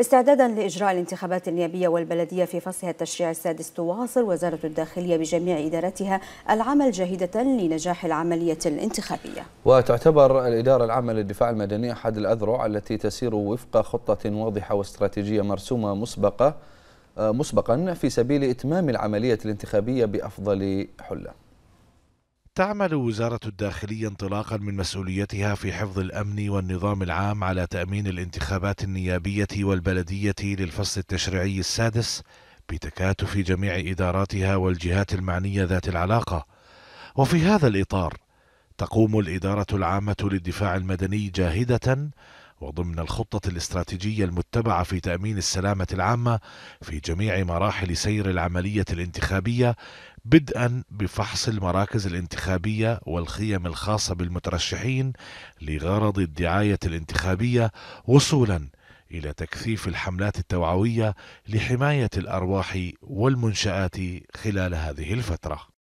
استعدادا لإجراء الانتخابات النيابية والبلدية في فصلها التشريع السادس تواصل وزارة الداخلية بجميع إداراتها العمل جاهدة لنجاح العملية الانتخابية وتعتبر الإدارة العامة للدفاع المدني أحد الأذرع التي تسير وفق خطة واضحة واستراتيجية مرسومة مسبقة آه، مسبقا في سبيل إتمام العملية الانتخابية بأفضل حلة تعمل وزارة الداخلية انطلاقا من مسؤوليتها في حفظ الأمن والنظام العام على تأمين الانتخابات النيابية والبلدية للفصل التشريعي السادس بتكاتف جميع إداراتها والجهات المعنية ذات العلاقة وفي هذا الإطار تقوم الإدارة العامة للدفاع المدني جاهدة وضمن الخطة الاستراتيجية المتبعة في تأمين السلامة العامة في جميع مراحل سير العملية الانتخابية بدءا بفحص المراكز الانتخابية والخيم الخاصة بالمترشحين لغرض الدعاية الانتخابية وصولا إلى تكثيف الحملات التوعوية لحماية الأرواح والمنشآت خلال هذه الفترة.